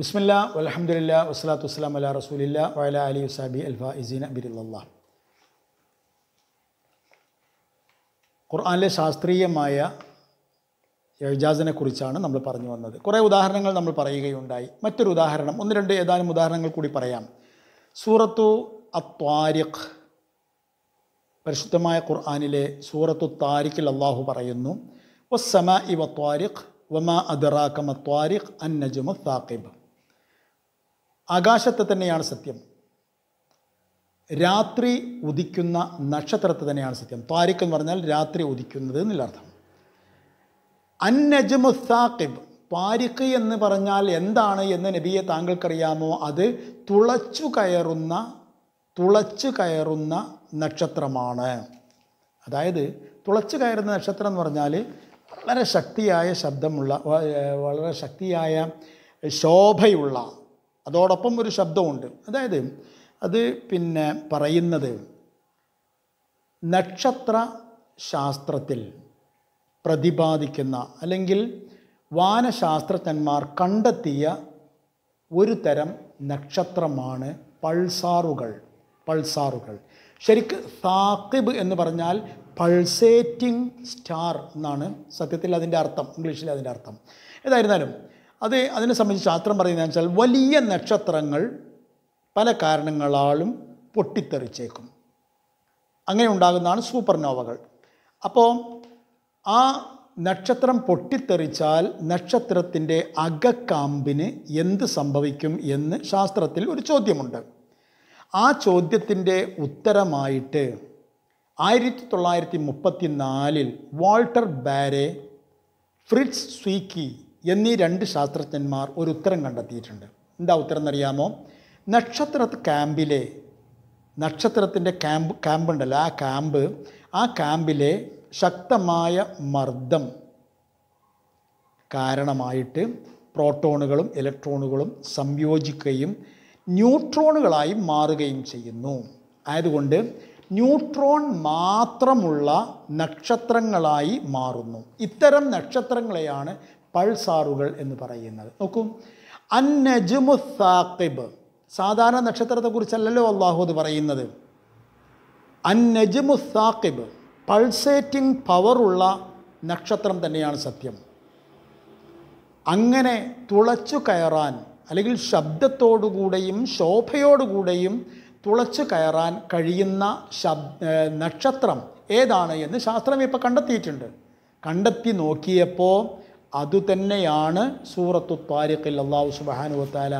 ബിസ്മില്ല വലഹമുല്ല വസ്സലാത്തു വസ്സലാം അല്ല റസൂലില്ല വയല അലി വസാബി അൽഫ ഇസീന ബിരുല്ല ഖുർആാനിലെ ശാസ്ത്രീയമായ എഴുജാസിനെക്കുറിച്ചാണ് നമ്മൾ പറഞ്ഞു വന്നത് കുറേ ഉദാഹരണങ്ങൾ നമ്മൾ പറയുകയുണ്ടായി മറ്റൊരു ഉദാഹരണം ഒന്ന് രണ്ട് ഏതാനും ഉദാഹരണങ്ങൾ കൂടി പറയാം സൂറത്തു അത്വാരിഖ് പരിശുദ്ധമായ ഖുർആാനിലെ സൂറത്തു താരിഖിൽ അള്ളാഹു പറയുന്നു വസ്സമ ഇവ ത്വാരിഖ് വമ അദറാഖ് അൻ അന്നജുമ താക്കിബ് ആകാശത്തെ തന്നെയാണ് സത്യം രാത്രി ഉദിക്കുന്ന നക്ഷത്രത്തെ തന്നെയാണ് സത്യം താരിഖ് എന്ന് പറഞ്ഞാൽ രാത്രി ഉദിക്കുന്നത് എന്നുള്ളർത്ഥം അന്നജമു സാക്കിബ് പാരിഖ് എന്ന് പറഞ്ഞാൽ എന്താണ് എന്ന് നബിയെ താങ്കൾക്കറിയാമോ അത് തുളച്ചു കയറുന്ന തുളച്ചു കയറുന്ന നക്ഷത്രമാണ് അതായത് തുളച്ചു കയറുന്ന നക്ഷത്രം എന്ന് പറഞ്ഞാൽ വളരെ ശക്തിയായ ശബ്ദമുള്ള വളരെ ശക്തിയായ ശോഭയുള്ള അതോടൊപ്പം ഒരു ശബ്ദമുണ്ട് അതായത് അത് പിന്നെ പറയുന്നത് നക്ഷത്ര ശാസ്ത്രത്തിൽ പ്രതിപാദിക്കുന്ന അല്ലെങ്കിൽ വാനശാസ്ത്രജ്ഞന്മാർ കണ്ടെത്തിയ ഒരു തരം നക്ഷത്രമാണ് പൾസാറുകൾ പൾസാറുകൾ ശരിക്ക് സാക്കിബ് എന്ന് പറഞ്ഞാൽ പൾസേറ്റിംഗ് സ്റ്റാർ എന്നാണ് സത്യത്തിൽ അതിൻ്റെ അർത്ഥം ഇംഗ്ലീഷിൽ അതിൻ്റെ അർത്ഥം ഏതായിരുന്നാലും അതെ അതിനെ സംബന്ധിച്ച് ശാസ്ത്രം പറയുന്നത് വെച്ചാൽ വലിയ നക്ഷത്രങ്ങൾ പല കാരണങ്ങളാലും പൊട്ടിത്തെറിച്ചേക്കും അങ്ങനെ ഉണ്ടാകുന്നതാണ് സൂപ്പർനോവകൾ അപ്പോൾ ആ നക്ഷത്രം പൊട്ടിത്തെറിച്ചാൽ നക്ഷത്രത്തിൻ്റെ അകക്കാമ്പിന് എന്ത് സംഭവിക്കും എന്ന് ശാസ്ത്രത്തിൽ ഒരു ചോദ്യമുണ്ട് ആ ചോദ്യത്തിൻ്റെ ഉത്തരമായിട്ട് ആയിരത്തി തൊള്ളായിരത്തി മുപ്പത്തി നാലിൽ വാൾട്ടർ ബാരെ ഫ്രിറ്റ്സ് സ്വീക്കി എന്നീ രണ്ട് ശാസ്ത്രജ്ഞന്മാർ ഒരു ഉത്തരം കണ്ടെത്തിയിട്ടുണ്ട് എന്താ ഉത്തരം എന്നറിയാമോ നക്ഷത്ര ക്യാമ്പിലെ നക്ഷത്രത്തിൻ്റെ ക്യാമ്പ് ക്യാമ്പുണ്ടല്ലോ ആ ക്യാമ്പ് ആ ക്യാമ്പിലെ ശക്തമായ മർദ്ദം കാരണമായിട്ട് പ്രോട്ടോണുകളും ഇലക്ട്രോണുകളും സംയോജിക്കുകയും ന്യൂട്രോണുകളായി മാറുകയും ചെയ്യുന്നു ആയതുകൊണ്ട് ന്യൂട്രോൺ മാത്രമുള്ള നക്ഷത്രങ്ങളായി മാറുന്നു ഇത്തരം നക്ഷത്രങ്ങളെയാണ് പൾസാറുകൾ എന്ന് പറയുന്നത് നോക്കൂ സാക്കിബ് സാധാരണ നക്ഷത്രത്തെക്കുറിച്ചല്ലല്ലോ അള്ളാഹു അത് പറയുന്നത് സാക്കിബ് പൾസേറ്റിംഗ് പവറുള്ള നക്ഷത്രം തന്നെയാണ് സത്യം അങ്ങനെ തുളച്ചു കയറാൻ അല്ലെങ്കിൽ ശബ്ദത്തോടുകൂടെയും ശോഭയോടുകൂടെയും തുളച്ചു കയറാൻ കഴിയുന്ന ശബ് നക്ഷത്രം ഏതാണ് എന്ന് ശാസ്ത്രം ഇപ്പോൾ കണ്ടെത്തിയിട്ടുണ്ട് കണ്ടെത്തി നോക്കിയപ്പോൾ അതുതന്നെയാണ് സൂറത്തു താരിഖിൽ അള്ളാഹു സുബാനുവത്താല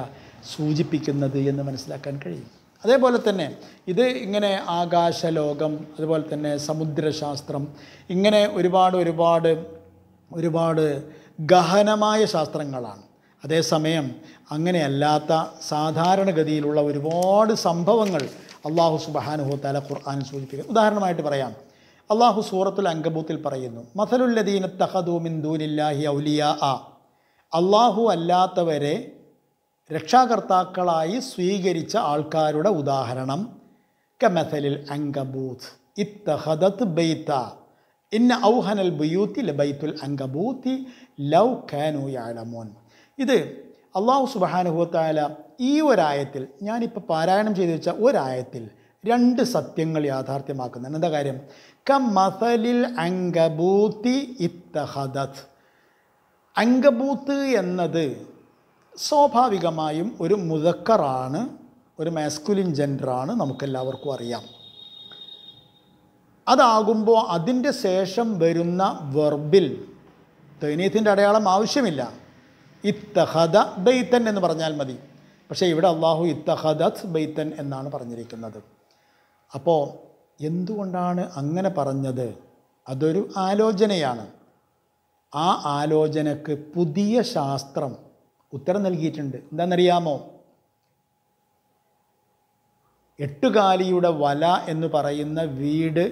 സൂചിപ്പിക്കുന്നത് എന്ന് മനസ്സിലാക്കാൻ കഴിയും അതേപോലെ തന്നെ ഇത് ഇങ്ങനെ ആകാശലോകം അതുപോലെ തന്നെ സമുദ്രശാസ്ത്രം ഇങ്ങനെ ഒരുപാട് ഒരുപാട് ഒരുപാട് ഗഹനമായ ശാസ്ത്രങ്ങളാണ് അതേസമയം അങ്ങനെയല്ലാത്ത സാധാരണഗതിയിലുള്ള ഒരുപാട് സംഭവങ്ങൾ അള്ളാഹു സുബാനുഹോത്താല ഖുർആാനും സൂചിപ്പിക്കുന്നു ഉദാഹരണമായിട്ട് പറയാം അള്ളാഹു സൂറത്തുൽ അങ്കബൂത്തിൽ പറയുന്നു മസലുല്ലദീന തഹദൂമിൻ ദൂനില്ലാഹി ഔലിയ ആ അള്ളാഹു അല്ലാത്തവരെ രക്ഷാകർത്താക്കളായി സ്വീകരിച്ച ആൾക്കാരുടെ ഉദാഹരണം കമസലിൽ അങ്കബൂത്ത് ഇത്തഹദത്ത് ബെയ്ത്ത ഇന്ന ഔഹനൽ ബുയൂത്തി ലബൈത്തുൽ അങ്കബൂത്തി ലൗ ഖാനു യാലമോൻ ഇത് അള്ളാഹു സുബാനുഭവത്തായ ഈ ഒരായത്തിൽ ഞാനിപ്പോൾ പാരായണം ചെയ്തു വെച്ച ഒരായത്തിൽ രണ്ട് സത്യങ്ങൾ യാഥാർത്ഥ്യമാക്കുന്നതാണ് എന്താ കാര്യം ക മസലിൽ അങ്കബൂത്തി ഇത്തഹദത് അങ്കബൂത്ത് എന്നത് സ്വാഭാവികമായും ഒരു മുതക്കറാണ് ഒരു മാസ്കുലിൻ ജെൻഡറാണ് നമുക്കെല്ലാവർക്കും അറിയാം അതാകുമ്പോൾ അതിൻ്റെ ശേഷം വരുന്ന വെർബിൽ തൈനീത്തിൻ്റെ അടയാളം ആവശ്യമില്ല ഇത്തഹദ ബൈത്തൻ എന്ന് പറഞ്ഞാൽ മതി പക്ഷേ ഇവിടെ അള്ളാഹു ഇത്തഹദത് ബൈത്തൻ എന്നാണ് പറഞ്ഞിരിക്കുന്നത് അപ്പോൾ എന്തുകൊണ്ടാണ് അങ്ങനെ പറഞ്ഞത് അതൊരു ആലോചനയാണ് ആ ആലോചനക്ക് പുതിയ ശാസ്ത്രം ഉത്തരം നൽകിയിട്ടുണ്ട് എന്താണെന്നറിയാമോ എട്ടുകാലിയുടെ വല എന്ന് പറയുന്ന വീട്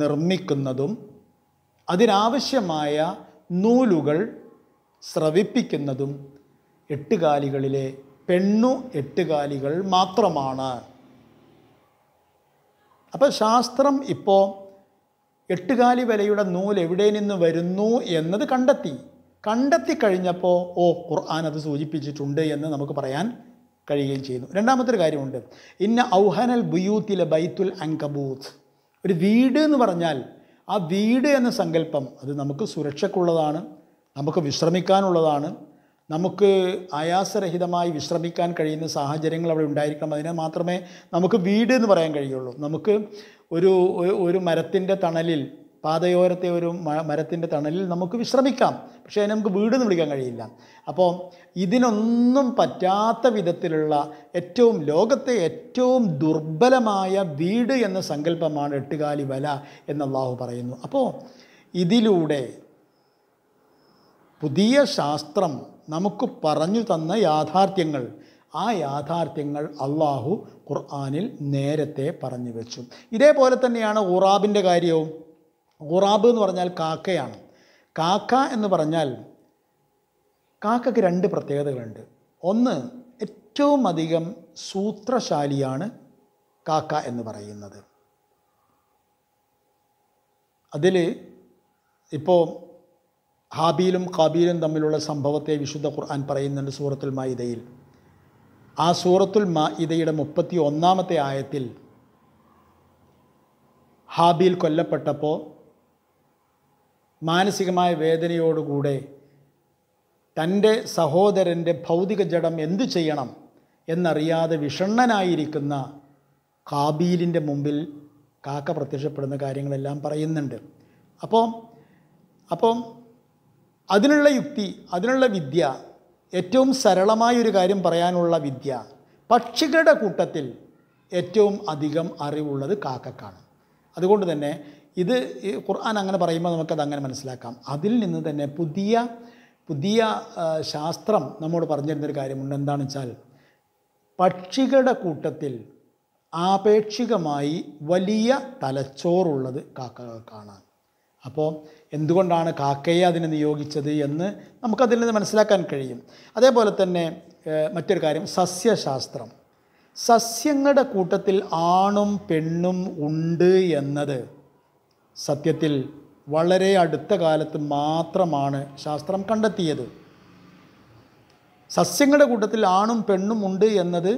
നിർമ്മിക്കുന്നതും അതിനാവശ്യമായ നൂലുകൾ സ്രവിപ്പിക്കുന്നതും എട്ടുകാലികളിലെ പെണ്ണു എട്ടുകാലികൾ മാത്രമാണ് അപ്പോൾ ശാസ്ത്രം ഇപ്പോൾ എട്ടുകാലി വലയുടെ നൂൽ എവിടെ നിന്ന് വരുന്നു എന്നത് കണ്ടെത്തി കണ്ടെത്തി കഴിഞ്ഞപ്പോൾ ഓ ഖുർആൻ അത് സൂചിപ്പിച്ചിട്ടുണ്ട് എന്ന് നമുക്ക് പറയാൻ കഴിയുകയും ചെയ്യുന്നു രണ്ടാമത്തെ ഒരു കാര്യമുണ്ട് ഇന്ന ഔഹനൽ ബുയൂത്തിലെ ബൈത്തുൽ അങ്കബൂത്ത് ഒരു വീട് എന്ന് പറഞ്ഞാൽ ആ വീട് എന്ന സങ്കല്പം അത് നമുക്ക് സുരക്ഷക്കുള്ളതാണ് നമുക്ക് വിശ്രമിക്കാനുള്ളതാണ് നമുക്ക് ആയാസരഹിതമായി വിശ്രമിക്കാൻ കഴിയുന്ന സാഹചര്യങ്ങൾ അവിടെ ഉണ്ടായിരിക്കണം അതിനെ മാത്രമേ നമുക്ക് വീട് എന്ന് പറയാൻ കഴിയുള്ളൂ നമുക്ക് ഒരു ഒരു മരത്തിൻ്റെ തണലിൽ പാതയോരത്തെ ഒരു മരത്തിൻ്റെ തണലിൽ നമുക്ക് വിശ്രമിക്കാം പക്ഷേ അതിനെ നമുക്ക് വീട് എന്ന് വിളിക്കാൻ കഴിയില്ല അപ്പോൾ ഇതിനൊന്നും പറ്റാത്ത വിധത്തിലുള്ള ഏറ്റവും ലോകത്തെ ഏറ്റവും ദുർബലമായ വീട് എന്ന സങ്കല്പമാണ് എട്ടുകാലി വല എന്നല്ലാഹു പറയുന്നു അപ്പോൾ ഇതിലൂടെ പുതിയ ശാസ്ത്രം നമുക്ക് പറഞ്ഞു തന്ന യാഥാർത്ഥ്യങ്ങൾ ആ യാഥാർത്ഥ്യങ്ങൾ അള്ളാഹു ഖുർആാനിൽ നേരത്തെ പറഞ്ഞു വെച്ചു ഇതേപോലെ തന്നെയാണ് ഖുറാബിൻ്റെ കാര്യവും ഉറാബ് എന്ന് പറഞ്ഞാൽ കാക്കയാണ് കാക്ക എന്ന് പറഞ്ഞാൽ കാക്കയ്ക്ക് രണ്ട് പ്രത്യേകതകളുണ്ട് ഒന്ന് ഏറ്റവും അധികം സൂത്രശാലിയാണ് കാക്ക എന്ന് പറയുന്നത് അതിൽ ഇപ്പോൾ ഹാബീലും കാബീലും തമ്മിലുള്ള സംഭവത്തെ വിശുദ്ധ ഖുർആൻ പറയുന്നുണ്ട് സൂറത്തുൽ മായിദയിൽ ആ സൂറത്തുൽ മായിദയുടെ മുപ്പത്തി ഒന്നാമത്തെ ആയത്തിൽ ഹാബീൽ കൊല്ലപ്പെട്ടപ്പോൾ മാനസികമായ വേദനയോടുകൂടെ തൻ്റെ സഹോദരൻ്റെ ഭൗതിക ജഡം എന്തു ചെയ്യണം എന്നറിയാതെ വിഷണ്ണനായിരിക്കുന്ന കാബീലിൻ്റെ മുമ്പിൽ കാക്ക പ്രത്യക്ഷപ്പെടുന്ന കാര്യങ്ങളെല്ലാം പറയുന്നുണ്ട് അപ്പോൾ അപ്പം അതിനുള്ള യുക്തി അതിനുള്ള വിദ്യ ഏറ്റവും സരളമായൊരു കാര്യം പറയാനുള്ള വിദ്യ പക്ഷികളുടെ കൂട്ടത്തിൽ ഏറ്റവും അധികം അറിവുള്ളത് കാക്കക്കാണ് അതുകൊണ്ട് തന്നെ ഇത് ഖുർആൻ അങ്ങനെ പറയുമ്പോൾ നമുക്കത് അങ്ങനെ മനസ്സിലാക്കാം അതിൽ നിന്ന് തന്നെ പുതിയ പുതിയ ശാസ്ത്രം നമ്മോട് പറഞ്ഞിരുന്നൊരു കാര്യമുണ്ട് എന്താണെന്ന് വെച്ചാൽ പക്ഷികളുടെ കൂട്ടത്തിൽ ആപേക്ഷികമായി വലിയ തലച്ചോറുള്ളത് കാക്കകൾക്കാണ് അപ്പോൾ എന്തുകൊണ്ടാണ് കാക്കയെ അതിനെ നിയോഗിച്ചത് എന്ന് നമുക്കതിൽ നിന്ന് മനസ്സിലാക്കാൻ കഴിയും അതേപോലെ തന്നെ മറ്റൊരു കാര്യം സസ്യശാസ്ത്രം സസ്യങ്ങളുടെ കൂട്ടത്തിൽ ആണും പെണ്ണും ഉണ്ട് എന്നത് സത്യത്തിൽ വളരെ അടുത്ത കാലത്ത് മാത്രമാണ് ശാസ്ത്രം കണ്ടെത്തിയത് സസ്യങ്ങളുടെ കൂട്ടത്തിൽ ആണും പെണ്ണും ഉണ്ട് എന്നത്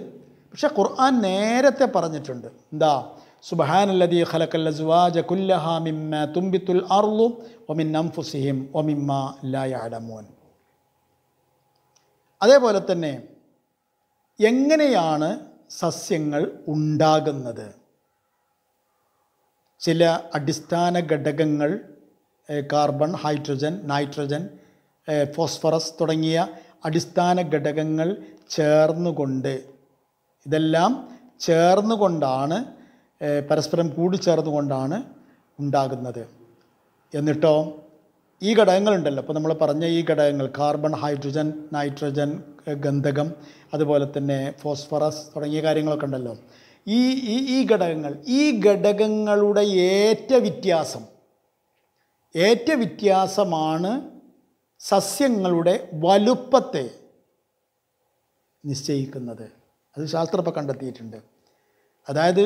പക്ഷേ ഖുർആൻ നേരത്തെ പറഞ്ഞിട്ടുണ്ട് എന്താ സുബഹാനല്ലതി ഖലക്കൽ അസ്വാജ കുല്ലഹ മിമ്മ തുമ്പിത്തുൽ അർളു ഒമിൻ അംഫുസിഹിം ഒമിമ്മ ലായാടമോൻ അതേപോലെ തന്നെ എങ്ങനെയാണ് സസ്യങ്ങൾ ഉണ്ടാകുന്നത് ചില അടിസ്ഥാന ഘടകങ്ങൾ കാർബൺ ഹൈഡ്രജൻ നൈട്രജൻ ഫോസ്ഫറസ് തുടങ്ങിയ അടിസ്ഥാന ഘടകങ്ങൾ ചേർന്നുകൊണ്ട് ഇതെല്ലാം ചേർന്നുകൊണ്ടാണ് പരസ്പരം കൂടിച്ചേർന്നുകൊണ്ടാണ് ഉണ്ടാകുന്നത് എന്നിട്ടോ ഈ ഘടകങ്ങളുണ്ടല്ലോ അപ്പോൾ നമ്മൾ പറഞ്ഞ ഈ ഘടകങ്ങൾ കാർബൺ ഹൈഡ്രജൻ നൈട്രജൻ ഗന്ധകം അതുപോലെ തന്നെ ഫോസ്ഫറസ് തുടങ്ങിയ കാര്യങ്ങളൊക്കെ ഉണ്ടല്ലോ ഈ ഈ ഈ ഘടകങ്ങൾ ഈ ഘടകങ്ങളുടെ ഏറ്റ വ്യത്യാസം ഏറ്റ വ്യത്യാസമാണ് സസ്യങ്ങളുടെ വലുപ്പത്തെ നിശ്ചയിക്കുന്നത് അത് ശാസ്ത്രം കണ്ടെത്തിയിട്ടുണ്ട് അതായത്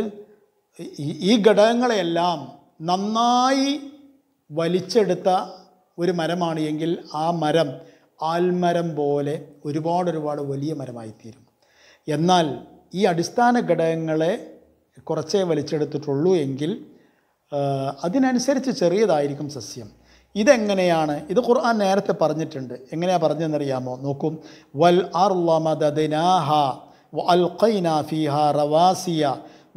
ഈ ഘടകങ്ങളെയെല്ലാം നന്നായി വലിച്ചെടുത്ത ഒരു മരമാണ് എങ്കിൽ ആ മരം ആൽമരം പോലെ ഒരുപാട് ഒരുപാട് വലിയ മരമായി തീരും എന്നാൽ ഈ അടിസ്ഥാന ഘടകങ്ങളെ കുറച്ചേ വലിച്ചെടുത്തിട്ടുള്ളൂ എങ്കിൽ അതിനനുസരിച്ച് ചെറിയതായിരിക്കും സസ്യം ഇതെങ്ങനെയാണ് ഇത് ഖുർആൻ നേരത്തെ പറഞ്ഞിട്ടുണ്ട് എങ്ങനെയാണ് പറഞ്ഞതെന്നറിയാമോ നോക്കും വൽ അർലമദനാഹ വൽ ഫിഹാ റവാസിയ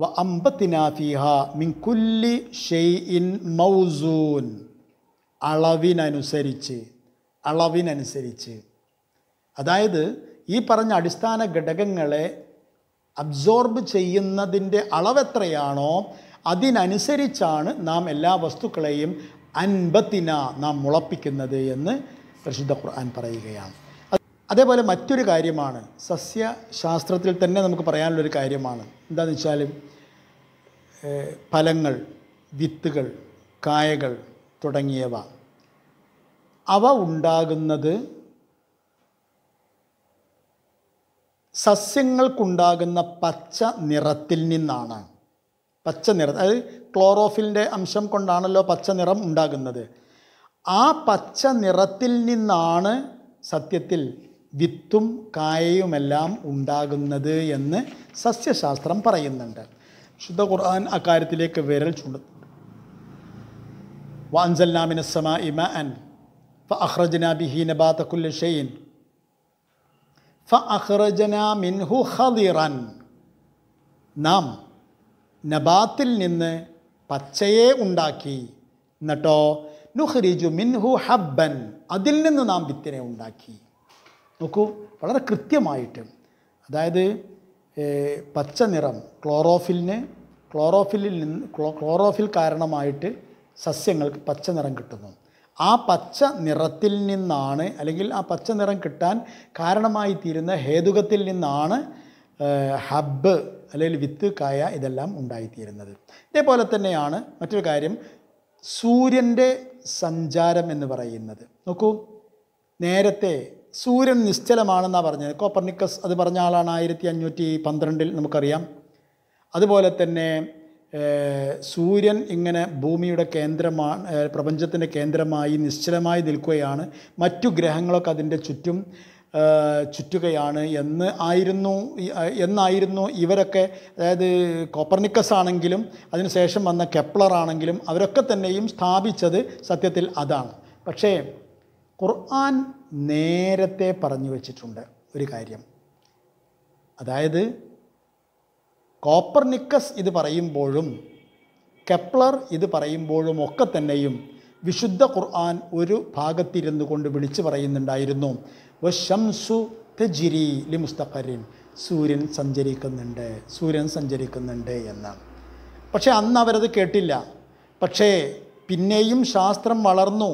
വ അമ്പത്തിനാഫിഹ മിൻകുല്ലി ഷെയ്ഇൻ മൗസൂൻ അളവിനനുസരിച്ച് അളവിനനുസരിച്ച് അതായത് ഈ പറഞ്ഞ അടിസ്ഥാന ഘടകങ്ങളെ അബ്സോർബ് ചെയ്യുന്നതിൻ്റെ അളവെത്രയാണോ അതിനനുസരിച്ചാണ് നാം എല്ലാ വസ്തുക്കളെയും അൻപത്തിന നാം മുളപ്പിക്കുന്നത് എന്ന് പരിശുദ്ധ ഖുർആൻ പറയുകയാണ് അതേപോലെ മറ്റൊരു കാര്യമാണ് സസ്യശാസ്ത്രത്തിൽ തന്നെ നമുക്ക് പറയാനുള്ളൊരു കാര്യമാണ് എന്താണെന്ന് വെച്ചാൽ ഫലങ്ങൾ വിത്തുകൾ കായകൾ തുടങ്ങിയവ അവ ഉണ്ടാകുന്നത് സസ്യങ്ങൾക്കുണ്ടാകുന്ന പച്ച നിറത്തിൽ നിന്നാണ് പച്ച നിറം അതായത് ക്ലോറോഫിലിൻ്റെ അംശം കൊണ്ടാണല്ലോ പച്ച നിറം ഉണ്ടാകുന്നത് ആ പച്ച നിറത്തിൽ നിന്നാണ് സത്യത്തിൽ വിത്തും കായയുമെല്ലാം ഉണ്ടാകുന്നത് എന്ന് സസ്യശാസ്ത്രം പറയുന്നുണ്ട് ശുദ്ധ ഖുർആൻ അക്കാര്യത്തിലേക്ക് വിരൽ ചൂണ്ടുന്നുണ്ട് വാൻസൽനാമിനസ്സമ ഇമ അൻ ഫ അഹ്റജന ബിഹി കുല്ല ഷെയ്ൻ ഫ അഹ്റജന മിൻഹു ഹദിറൻ നാം നബാത്തിൽ നിന്ന് പച്ചയെ ഉണ്ടാക്കി എന്നിട്ടോ നുഹ്രിജു മിൻഹു ഹബ്ബൻ അതിൽ നിന്ന് നാം വിത്തിനെ ഉണ്ടാക്കി നോക്കൂ വളരെ കൃത്യമായിട്ട് അതായത് പച്ച നിറം ക്ലോറോഫിലിന് ക്ലോറോഫിലിൽ നിന്ന് ക്ലോറോഫിൽ കാരണമായിട്ട് സസ്യങ്ങൾക്ക് പച്ച നിറം കിട്ടുന്നു ആ പച്ച നിറത്തിൽ നിന്നാണ് അല്ലെങ്കിൽ ആ പച്ച നിറം കിട്ടാൻ കാരണമായി തീരുന്ന ഹേതുകത്തിൽ നിന്നാണ് ഹബ്ബ് അല്ലെങ്കിൽ വിത്ത് കായ ഇതെല്ലാം ഉണ്ടായിത്തീരുന്നത് ഇതേപോലെ തന്നെയാണ് മറ്റൊരു കാര്യം സൂര്യൻ്റെ സഞ്ചാരം എന്ന് പറയുന്നത് നോക്കൂ നേരത്തെ സൂര്യൻ നിശ്ചലമാണെന്നാണ് പറഞ്ഞത് കോപ്പർണിക്കസ് അത് പറഞ്ഞ ആളാണ് ആയിരത്തി അഞ്ഞൂറ്റി പന്ത്രണ്ടിൽ നമുക്കറിയാം അതുപോലെ തന്നെ സൂര്യൻ ഇങ്ങനെ ഭൂമിയുടെ കേന്ദ്രമാണ് പ്രപഞ്ചത്തിൻ്റെ കേന്ദ്രമായി നിശ്ചലമായി നിൽക്കുകയാണ് മറ്റു ഗ്രഹങ്ങളൊക്കെ അതിൻ്റെ ചുറ്റും ചുറ്റുകയാണ് എന്ന് ആയിരുന്നു എന്നായിരുന്നു ഇവരൊക്കെ അതായത് കോപ്പർണിക്കസ് ആണെങ്കിലും അതിനുശേഷം വന്ന കെപ്ലർ ആണെങ്കിലും അവരൊക്കെ തന്നെയും സ്ഥാപിച്ചത് സത്യത്തിൽ അതാണ് പക്ഷേ ഖുർആൻ നേരത്തെ പറഞ്ഞു വച്ചിട്ടുണ്ട് ഒരു കാര്യം അതായത് കോപ്പർനിക്കസ് ഇത് പറയുമ്പോഴും കെപ്ലർ ഇത് പറയുമ്പോഴും ഒക്കെ തന്നെയും വിശുദ്ധ ഖുർആൻ ഒരു ഭാഗത്തിരുന്നു കൊണ്ട് വിളിച്ചു പറയുന്നുണ്ടായിരുന്നു വശംസു തെജിരി ലി മുസ്തഖരിൻ സൂര്യൻ സഞ്ചരിക്കുന്നുണ്ട് സൂര്യൻ സഞ്ചരിക്കുന്നുണ്ട് എന്ന് പക്ഷേ അന്ന് അവരത് കേട്ടില്ല പക്ഷേ പിന്നെയും ശാസ്ത്രം വളർന്നു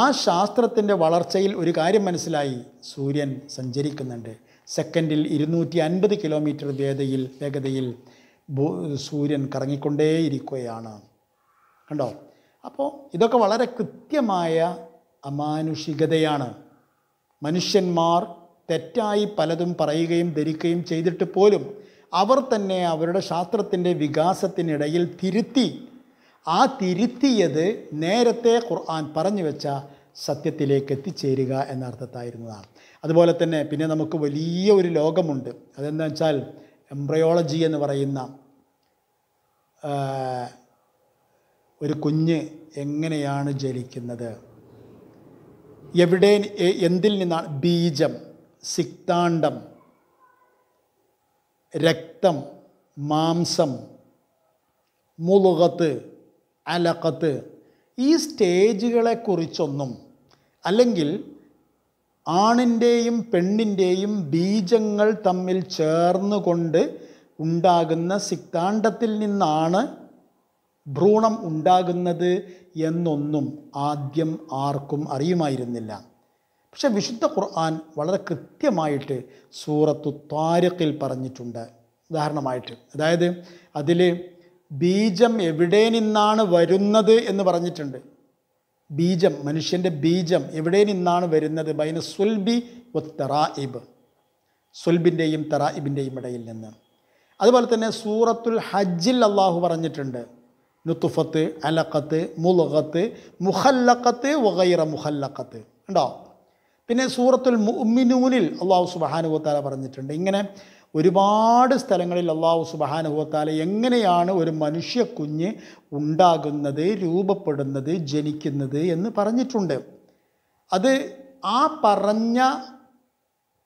ആ ശാസ്ത്രത്തിൻ്റെ വളർച്ചയിൽ ഒരു കാര്യം മനസ്സിലായി സൂര്യൻ സഞ്ചരിക്കുന്നുണ്ട് സെക്കൻഡിൽ ഇരുന്നൂറ്റി അൻപത് കിലോമീറ്റർ വേഗതയിൽ വേഗതയിൽ സൂര്യൻ കറങ്ങിക്കൊണ്ടേയിരിക്കുകയാണ് കണ്ടോ അപ്പോൾ ഇതൊക്കെ വളരെ കൃത്യമായ അമാനുഷികതയാണ് മനുഷ്യന്മാർ തെറ്റായി പലതും പറയുകയും ധരിക്കുകയും ചെയ്തിട്ട് പോലും അവർ തന്നെ അവരുടെ ശാസ്ത്രത്തിൻ്റെ വികാസത്തിനിടയിൽ തിരുത്തി ആ തിരുത്തിയത് നേരത്തെ ഖുർആൻ പറഞ്ഞു വെച്ച സത്യത്തിലേക്ക് എത്തിച്ചേരുക എന്ന അർത്ഥത്തായിരുന്നതാണ് അതുപോലെ തന്നെ പിന്നെ നമുക്ക് വലിയ ഒരു ലോകമുണ്ട് അതെന്താ വെച്ചാൽ എംബ്രയോളജി എന്ന് പറയുന്ന ഒരു കുഞ്ഞ് എങ്ങനെയാണ് ജനിക്കുന്നത് എവിടെ എന്തിൽ നിന്നാണ് ബീജം സിക്താണ്ഡം രക്തം മാംസം മുളുകത്ത് അലക്കത്ത് ഈ സ്റ്റേജുകളെക്കുറിച്ചൊന്നും അല്ലെങ്കിൽ ആണിൻ്റെയും പെണ്ണിൻ്റെയും ബീജങ്ങൾ തമ്മിൽ ചേർന്നുകൊണ്ട് ഉണ്ടാകുന്ന സിക്താണ്ടത്തിൽ നിന്നാണ് ഭ്രൂണം ഉണ്ടാകുന്നത് എന്നൊന്നും ആദ്യം ആർക്കും അറിയുമായിരുന്നില്ല പക്ഷെ വിശുദ്ധ ഖുർആൻ വളരെ കൃത്യമായിട്ട് സൂറത്തു ത്വാരക്കിൽ പറഞ്ഞിട്ടുണ്ട് ഉദാഹരണമായിട്ട് അതായത് അതിൽ ബീജം എവിടെ നിന്നാണ് വരുന്നത് എന്ന് പറഞ്ഞിട്ടുണ്ട് ബീജം മനുഷ്യൻ്റെ ബീജം എവിടെ നിന്നാണ് വരുന്നത് ബൈന സുൽബി ഒ തെറായിബ് സുൽബിൻ്റെയും തെറായിബിൻ്റെയും ഇടയിൽ നിന്ന് അതുപോലെ തന്നെ സൂറത്തുൽ ഹജ്ജിൽ അള്ളാഹു പറഞ്ഞിട്ടുണ്ട് നുത്തുഫത്ത് അലക്കത്ത് മുലകത്ത് മുഹല്ലക്കത്ത് വകൈറ മുഹല്ലക്കത്ത് ഉണ്ടോ പിന്നെ സൂറത്തുൽ മുഅ്മിനൂനിൽ അള്ളാഹു സുബാനുവത്താല പറഞ്ഞിട്ടുണ്ട് ഇങ്ങനെ ഒരുപാട് സ്ഥലങ്ങളിൽ അള്ളാഹു സുബാനുഭവത്താല എങ്ങനെയാണ് ഒരു മനുഷ്യ കുഞ്ഞ് ഉണ്ടാകുന്നത് രൂപപ്പെടുന്നത് ജനിക്കുന്നത് എന്ന് പറഞ്ഞിട്ടുണ്ട് അത് ആ പറഞ്ഞ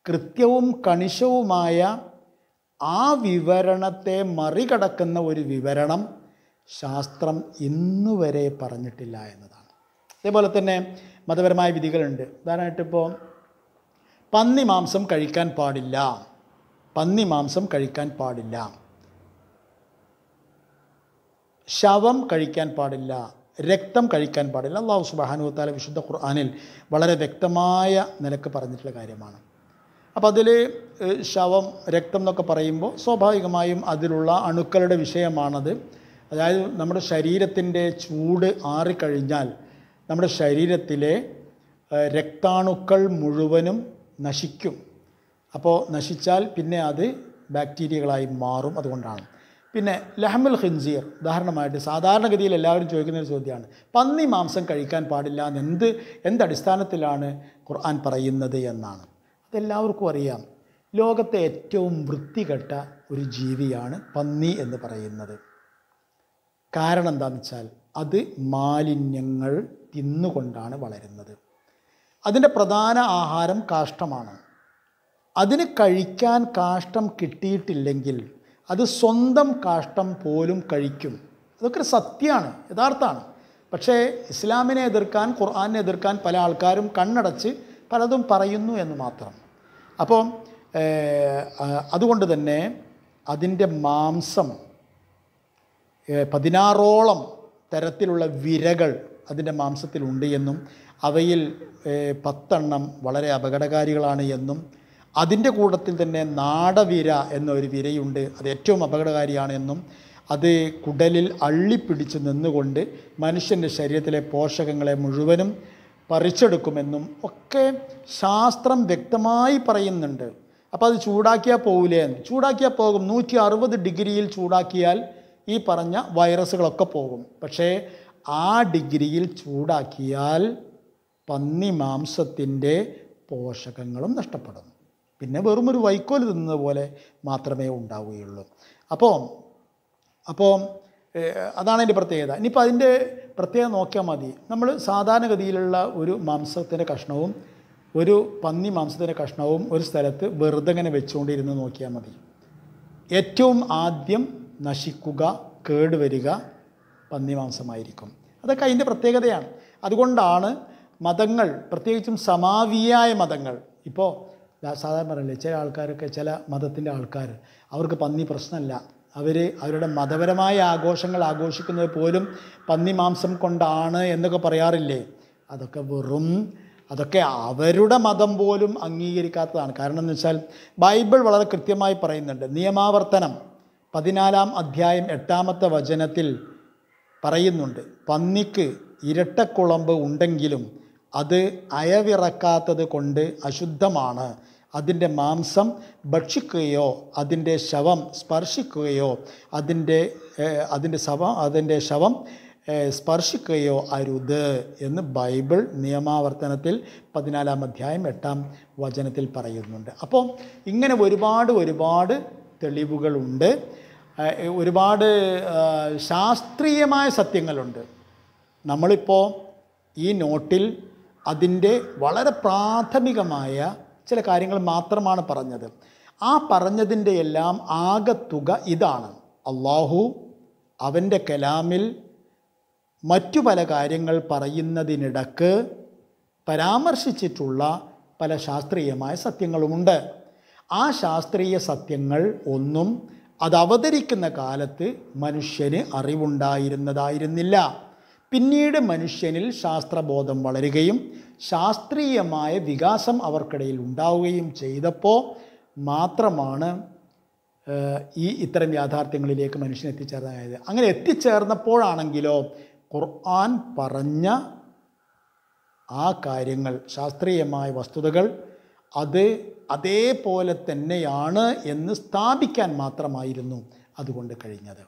കൃത്യവും കണിശവുമായ ആ വിവരണത്തെ മറികടക്കുന്ന ഒരു വിവരണം ശാസ്ത്രം ഇന്നുവരെ പറഞ്ഞിട്ടില്ല എന്നതാണ് അതേപോലെ തന്നെ മതപരമായ വിധികളുണ്ട് ഉദാഹരണമായിട്ടിപ്പോൾ പന്നി മാംസം കഴിക്കാൻ പാടില്ല പന്നി മാംസം കഴിക്കാൻ പാടില്ല ശവം കഴിക്കാൻ പാടില്ല രക്തം കഴിക്കാൻ പാടില്ല അള്ളാഹു സുബാനുവത്താല വിശുദ്ധ ഖുർആാനിൽ വളരെ വ്യക്തമായ നിലക്ക് പറഞ്ഞിട്ടുള്ള കാര്യമാണ് അപ്പോൾ അതിൽ ശവം രക്തം എന്നൊക്കെ പറയുമ്പോൾ സ്വാഭാവികമായും അതിലുള്ള അണുക്കളുടെ വിഷയമാണത് അതായത് നമ്മുടെ ശരീരത്തിൻ്റെ ചൂട് ആറിക്കഴിഞ്ഞാൽ നമ്മുടെ ശരീരത്തിലെ രക്താണുക്കൾ മുഴുവനും നശിക്കും അപ്പോൾ നശിച്ചാൽ പിന്നെ അത് ബാക്ടീരിയകളായി മാറും അതുകൊണ്ടാണ് പിന്നെ ലഹമുൽ ഖിൻസീർ ഉദാഹരണമായിട്ട് സാധാരണഗതിയിൽ എല്ലാവരും ചോദിക്കുന്ന ഒരു ചോദ്യമാണ് പന്നി മാംസം കഴിക്കാൻ പാടില്ല എന്ന് എന്ത് എന്തടിസ്ഥാനത്തിലാണ് ഖുർആൻ പറയുന്നത് എന്നാണ് അതെല്ലാവർക്കും അറിയാം ലോകത്തെ ഏറ്റവും വൃത്തികെട്ട ഒരു ജീവിയാണ് പന്നി എന്ന് പറയുന്നത് കാരണം എന്താണെന്ന് വെച്ചാൽ അത് മാലിന്യങ്ങൾ തിന്നുകൊണ്ടാണ് വളരുന്നത് അതിൻ്റെ പ്രധാന ആഹാരം കാഷ്ടമാണ് അതിന് കഴിക്കാൻ കാഷ്ടം കിട്ടിയിട്ടില്ലെങ്കിൽ അത് സ്വന്തം കാഷ്ടം പോലും കഴിക്കും അതൊക്കെ സത്യമാണ് യഥാർത്ഥമാണ് പക്ഷേ ഇസ്ലാമിനെ എതിർക്കാൻ ഖുർആാനെ എതിർക്കാൻ പല ആൾക്കാരും കണ്ണടച്ച് പലതും പറയുന്നു എന്ന് മാത്രം അപ്പോൾ അതുകൊണ്ട് തന്നെ അതിൻ്റെ മാംസം പതിനാറോളം തരത്തിലുള്ള വിരകൾ അതിൻ്റെ മാംസത്തിലുണ്ട് എന്നും അവയിൽ പത്തെണ്ണം വളരെ അപകടകാരികളാണ് എന്നും അതിൻ്റെ കൂട്ടത്തിൽ തന്നെ നാടവിര എന്നൊരു വിരയുണ്ട് അത് ഏറ്റവും അപകടകാരിയാണ് എന്നും അത് കുടലിൽ അള്ളിപ്പിടിച്ച് നിന്നുകൊണ്ട് മനുഷ്യൻ്റെ ശരീരത്തിലെ പോഷകങ്ങളെ മുഴുവനും പറിച്ചെടുക്കുമെന്നും ഒക്കെ ശാസ്ത്രം വ്യക്തമായി പറയുന്നുണ്ട് അപ്പോൾ അത് ചൂടാക്കിയാൽ പോകില്ലേ എന്ന് ചൂടാക്കിയാൽ പോകും നൂറ്റി അറുപത് ഡിഗ്രിയിൽ ചൂടാക്കിയാൽ ഈ പറഞ്ഞ വൈറസുകളൊക്കെ പോകും പക്ഷേ ആ ഡിഗ്രിയിൽ ചൂടാക്കിയാൽ പന്നി മാംസത്തിൻ്റെ പോഷകങ്ങളും നഷ്ടപ്പെടും പിന്നെ വെറും ഒരു വൈക്കോൽ തിന്നത് പോലെ മാത്രമേ ഉണ്ടാവുകയുള്ളൂ അപ്പോൾ അപ്പോൾ അതാണ് അതിൻ്റെ പ്രത്യേകത ഇനിയിപ്പോൾ അതിൻ്റെ പ്രത്യേകത നോക്കിയാൽ മതി നമ്മൾ സാധാരണഗതിയിലുള്ള ഒരു മാംസത്തിൻ്റെ കഷ്ണവും ഒരു പന്നി മാംസത്തിൻ്റെ കഷ്ണവും ഒരു സ്ഥലത്ത് വെറുതെ ഇങ്ങനെ വെച്ചുകൊണ്ടിരുന്ന് നോക്കിയാൽ മതി ഏറ്റവും ആദ്യം നശിക്കുക കേടുവരിക പന്നി മാംസമായിരിക്കും അതൊക്കെ അതിൻ്റെ പ്രത്യേകതയാണ് അതുകൊണ്ടാണ് മതങ്ങൾ പ്രത്യേകിച്ചും സമാവിയായ മതങ്ങൾ ഇപ്പോൾ സാധാരണ പറയില്ലേ ചില ആൾക്കാരൊക്കെ ചില മതത്തിൻ്റെ ആൾക്കാർ അവർക്ക് പന്നി പ്രശ്നമല്ല അവർ അവരുടെ മതപരമായ ആഘോഷങ്ങൾ ആഘോഷിക്കുന്നത് പോലും പന്നി മാംസം കൊണ്ടാണ് എന്നൊക്കെ പറയാറില്ലേ അതൊക്കെ വെറും അതൊക്കെ അവരുടെ മതം പോലും അംഗീകരിക്കാത്തതാണ് കാരണം എന്ന് വെച്ചാൽ ബൈബിൾ വളരെ കൃത്യമായി പറയുന്നുണ്ട് നിയമാവർത്തനം പതിനാലാം അധ്യായം എട്ടാമത്തെ വചനത്തിൽ പറയുന്നുണ്ട് പന്നിക്ക് ഇരട്ടക്കുളമ്പ് ഉണ്ടെങ്കിലും അത് അയവിറക്കാത്തത് കൊണ്ട് അശുദ്ധമാണ് അതിൻ്റെ മാംസം ഭക്ഷിക്കുകയോ അതിൻ്റെ ശവം സ്പർശിക്കുകയോ അതിൻ്റെ അതിൻ്റെ ശവം അതിൻ്റെ ശവം സ്പർശിക്കുകയോ അരുത് എന്ന് ബൈബിൾ നിയമാവർത്തനത്തിൽ പതിനാലാം അധ്യായം എട്ടാം വചനത്തിൽ പറയുന്നുണ്ട് അപ്പോൾ ഇങ്ങനെ ഒരുപാട് ഒരുപാട് തെളിവുകളുണ്ട് ഒരുപാട് ശാസ്ത്രീയമായ സത്യങ്ങളുണ്ട് നമ്മളിപ്പോൾ ഈ നോട്ടിൽ അതിൻ്റെ വളരെ പ്രാഥമികമായ ചില കാര്യങ്ങൾ മാത്രമാണ് പറഞ്ഞത് ആ പറഞ്ഞതിൻ്റെ എല്ലാം ആകത്തുക ഇതാണ് അള്ളാഹു അവൻ്റെ കലാമിൽ മറ്റു പല കാര്യങ്ങൾ പറയുന്നതിനിടക്ക് പരാമർശിച്ചിട്ടുള്ള പല ശാസ്ത്രീയമായ സത്യങ്ങളുമുണ്ട് ആ ശാസ്ത്രീയ സത്യങ്ങൾ ഒന്നും അത് അവതരിക്കുന്ന കാലത്ത് മനുഷ്യന് അറിവുണ്ടായിരുന്നതായിരുന്നില്ല പിന്നീട് മനുഷ്യനിൽ ശാസ്ത്രബോധം വളരുകയും ശാസ്ത്രീയമായ വികാസം അവർക്കിടയിൽ ഉണ്ടാവുകയും ചെയ്തപ്പോൾ മാത്രമാണ് ഈ ഇത്തരം യാഥാർത്ഥ്യങ്ങളിലേക്ക് മനുഷ്യൻ എത്തിച്ചേർന്നതായത് അങ്ങനെ എത്തിച്ചേർന്നപ്പോഴാണെങ്കിലോ ഖുർആൻ പറഞ്ഞ ആ കാര്യങ്ങൾ ശാസ്ത്രീയമായ വസ്തുതകൾ അത് അതേപോലെ തന്നെയാണ് എന്ന് സ്ഥാപിക്കാൻ മാത്രമായിരുന്നു അതുകൊണ്ട് കഴിഞ്ഞത്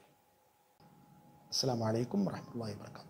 അസ്സാം വലൈക്കും വാഹമുല്ലാ വാബർക്കാത്തു